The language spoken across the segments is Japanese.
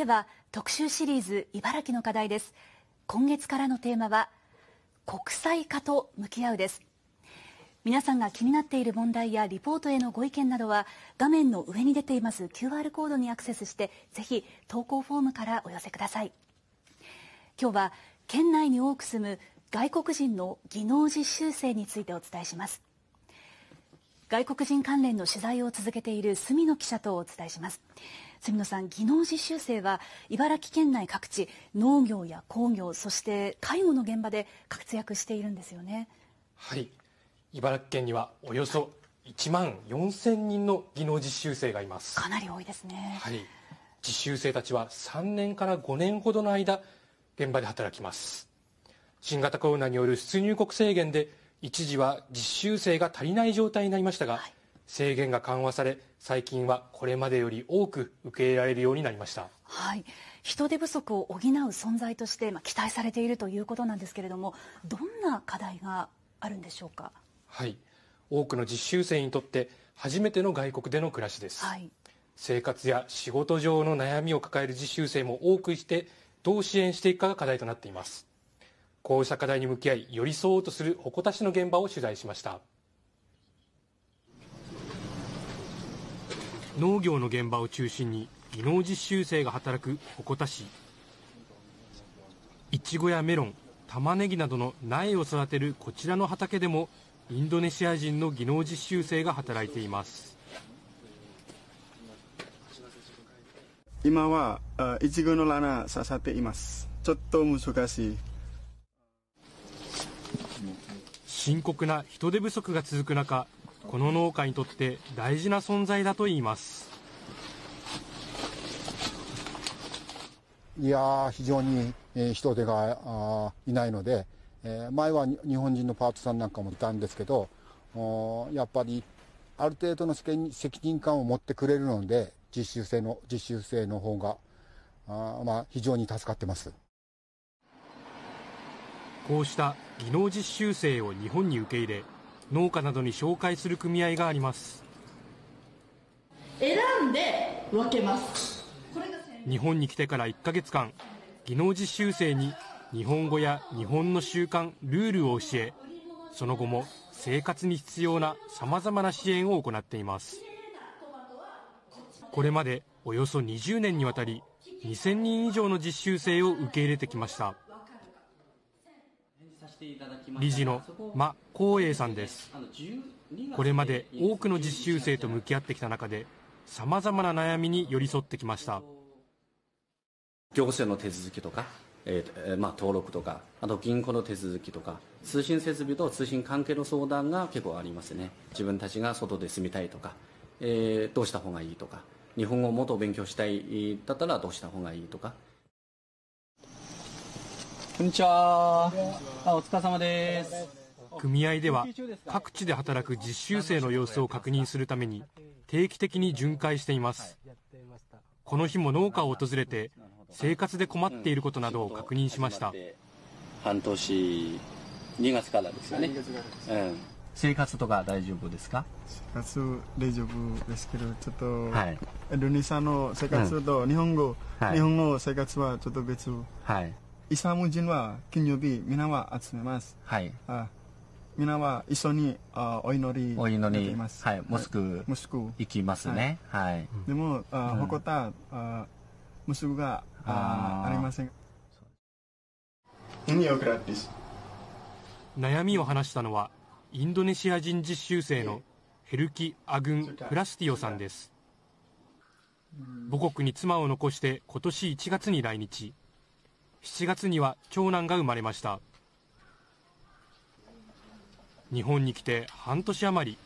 ては特集シリーズ茨城の課題です今月からのテーマは国際化と向き合うです皆さんが気になっている問題やリポートへのご意見などは画面の上に出ています QR コードにアクセスしてぜひ投稿フォームからお寄せください今日は県内に多く住む外国人の技能実習生についてお伝えします外国人関連の取材を続けている住野記者とお伝えします住野さん、技能実習生は茨城県内各地農業や工業そして介護の現場で活躍しているんですよね。はい茨城県にはおよそ1万4千人の技能実習生がいますかなり多いですね、はい、実習生たちは3年から5年ほどの間現場で働きます新型コロナによる出入国制限で一時は実習生が足りない状態になりましたが、はい制限が緩和され最近はこれまでより多く受け入れられるようになりました、はい、人手不足を補う存在として、まあ、期待されているということなんですけれどもどんな課題があるんでしょうか、はい、多くの実習生にとって初めての外国での暮らしです、はい、生活や仕事上の悩みを抱える実習生も多くしてどう支援していくかが課題となっていますこうした課題に向き合い寄り添おうとする鉾田市の現場を取材しました農業の現場を中心に技能実習生が働く鉾田市いちごやメロン玉ねぎなどの苗を育てるこちらの畑でもインドネシア人の技能実習生が働いています今はいちごの花刺さっていますちょっと難しい深刻な人手不足が続く中この農家にとって大事な存在だといいます。いや非常に、人手がいないので、え前は日本人のパートさんなんかもいたんですけど、やっぱりある程度の責任感を持ってくれるので、実習生の、実習生の方が、あまあ、非常に助かってます。こうした技能実習生を日本に受け入れ、農家などに紹介する組合があります選んで分けます日本に来てから1ヶ月間技能実習生に日本語や日本の習慣ルールを教えその後も生活に必要なさまざまな支援を行っていますこれまでおよそ20年にわたり2000人以上の実習生を受け入れてきました理事の馬光栄さんですこれまで多くの実習生と向き合ってきた中でさまざまな悩みに寄り添ってきました行政の手続きとか、えーまあ、登録とかあと銀行の手続きとか通信設備と通信関係の相談が結構ありますね自分たちが外で住みたいとか、えー、どうした方がいいとか日本語をもっと勉強したいだったらどうした方がいいとかこんにちは。あ、お疲れ様です。組合では各地で働く実習生の様子を確認するために定期的に巡回しています。この日も農家を訪れて生活で困っていることなどを確認しました。半年2月からですよね。うん。生活とか大丈夫ですか生活大丈夫ですけどちょっと、はい、インドネの生活と日本語、はい、日本語生活はちょっと別、はい、イスラム人は金曜日皆は集めます。はい。あ皆は一緒にあお祈りお祈ります。はい。モスク、モスク行きますね。はい。でも、あ誇ったあモスクがああありません。悩みを話したのは、インドネシア人実習生のヘルキ・アグン・プラスティオさんです。母国に妻を残して今年1月に来日。7月には長男が生まれました日本に来て半年余り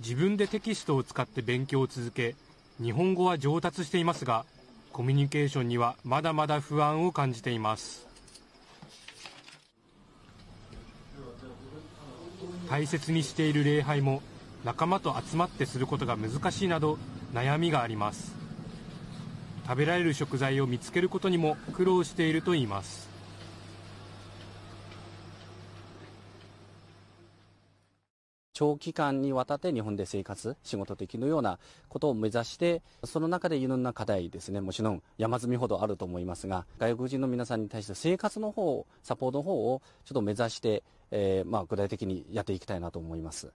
自分でテキストを使って勉強を続け日本語は上達していますがコミュニケーションにはまだまだ不安を感じています大切にしている礼拝も仲間と集まってすることが難しいなど悩みがあります食べられる食材を見つけることにも苦労しているといいます長期間にわたって日本で生活、仕事的るようなことを目指して、その中でいろんな課題ですね、もちろん山積みほどあると思いますが、外国人の皆さんに対して生活の方サポートの方をちょっと目指して、えー、まあ具体的にやっていきたいなと思います。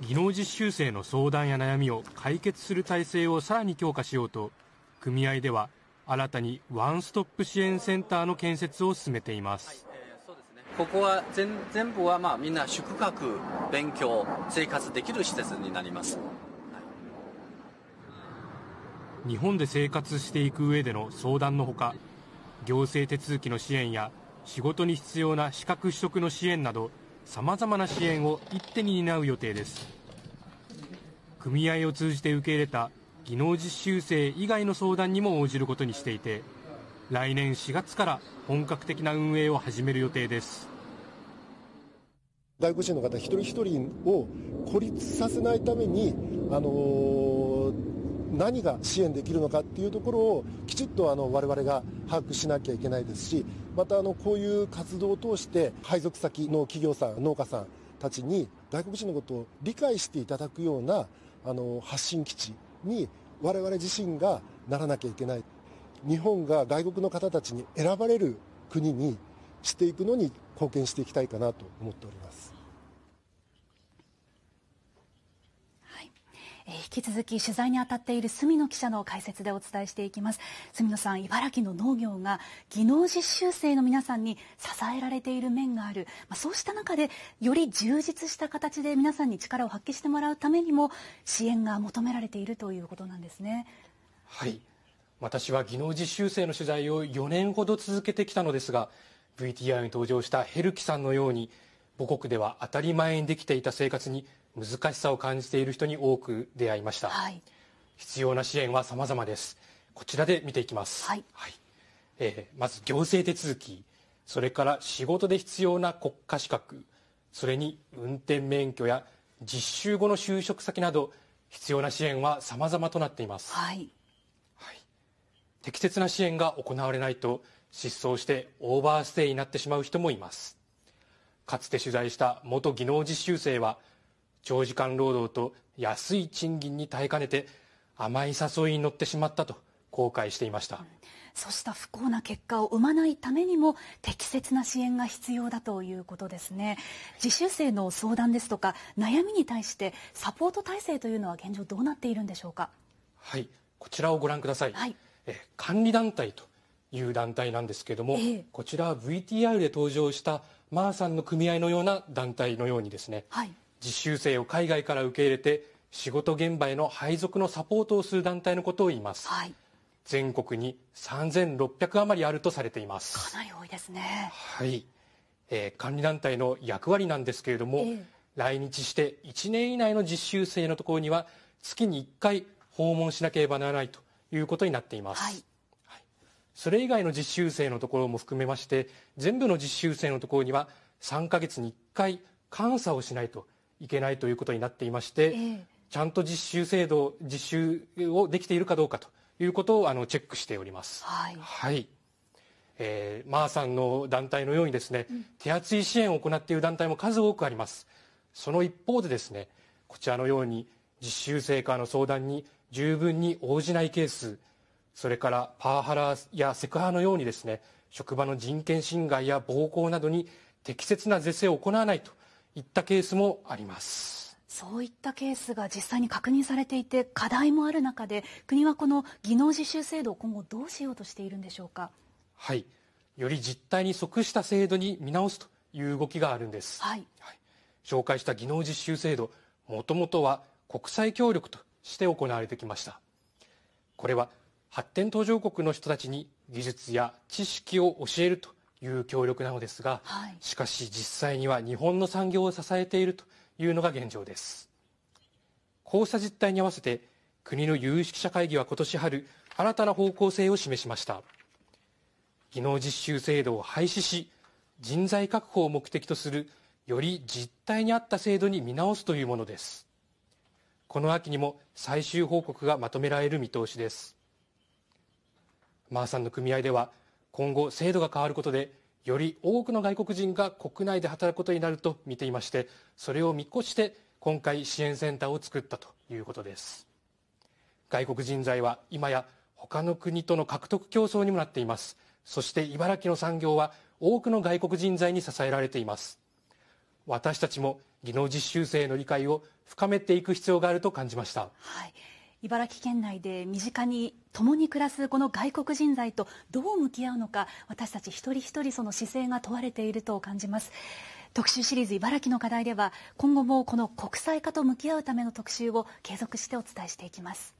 技能実習生の相談や悩みを解決する体制をさらに強化しようと、組合では新たにワンストップ支援センターの建設を進めています。ここは全全部はまあみんな宿泊、勉強、生活できる施設になります。日本で生活していく上での相談のほか、行政手続きの支援や仕事に必要な資格取得の支援など、さまざまな支援を一手に担う予定です組合を通じて受け入れた技能実習生以外の相談にも応じることにしていて来年4月から本格的な運営を始める予定です外国人の方一人一人を孤立させないために、あのー何が支援できるのかっていうところをきちっとあの我々が把握しなきゃいけないですしまたあのこういう活動を通して配属先の企業さん農家さんたちに外国人のことを理解していただくようなあの発信基地に我々自身がならなきゃいけない日本が外国の方たちに選ばれる国にしていくのに貢献していきたいかなと思っております。引き続き取材に当たっている住野記者の解説でお伝えしていきます住野さん茨城の農業が技能実習生の皆さんに支えられている面がある、まあ、そうした中でより充実した形で皆さんに力を発揮してもらうためにも支援が求められているということなんですねはい私は技能実習生の取材を4年ほど続けてきたのですが VTR に登場したヘルキさんのように母国では当たり前にできていた生活に難しさを感じている人に多く出会いました、はい、必要な支援はさまざまですこちらで見ていきます、はい、はい、えー、まず行政手続きそれから仕事で必要な国家資格それに運転免許や実習後の就職先など必要な支援はさまざまとなっています、はい、はい、適切な支援が行われないと失踪してオーバーステイになってしまう人もいますかつて取材した元技能実習生は長時間労働と安い賃金に耐えかねて甘い誘いに乗ってしまったと後悔していましたそうした不幸な結果を生まないためにも適切な支援が必要だということですね自習生の相談ですとか悩みに対してサポート体制というのは現状どうなっているんでしょうかはいこちらをご覧ください、はい、え管理団体という団体なんですけれども、えー、こちらは VTR で登場したマーさんの組合のような団体のようにですね、はい、実習生を海外から受け入れて仕事現場への配属のサポートをする団体のことを言います、はい、全国に3600余りあるとされていますかなり多いですねはい、えー、管理団体の役割なんですけれども、えー、来日して1年以内の実習生のところには月に1回訪問しなければならないということになっています、はいはい、それ以外の実習生のところも含めまして全部の実習生のところには3か月に1回監査をしないといけないということになっていまして、えー、ちゃんと実習制度実習をできているかどうかということをあのチェックしております。はい、はいえー、マーさんの団体のようにですね、うん、手厚い支援を行っている団体も数多くありますその一方でですねこちらのように実習生からの相談に十分に応じないケースそれからパワハラやセクハラのようにですね職場の人権侵害や暴行などに適切な是正を行わないといったケースもあります。そういったケースが実際に確認されていて課題もある中で国はこの技能実習制度を今後どうしようとしているんでしょうか。はい、より実態に即した制度に見直すという動きがあるんです。はい、はい、紹介した技能実習制度、もともとは国際協力として行われてきました。これは発展途上国の人たちに技術や知識を教えるという協力なのですが、はい、しかし実際には日本の産業を支えているというのが現状ですこうした実態に合わせて国の有識者会議は今年春新たな方向性を示しました技能実習制度を廃止し人材確保を目的とするより実態に合った制度に見直すというものですこの秋にも最終報告がまとめられる見通しですマーさんの組合では今後制度が変わることでより多くの外国人が国内で働くことになると見ていましてそれを見越して今回支援センターを作ったということです外国人材は今や他の国との獲得競争にもなっていますそして茨城の産業は多くの外国人材に支えられています私たちも技能実習生の理解を深めていく必要があると感じました、はい茨城県内で身近に共に暮らすこの外国人材とどう向き合うのか私たち一人一人その姿勢が問われていると感じます特集シリーズ茨城の課題では今後もこの国際化と向き合うための特集を継続してお伝えしていきます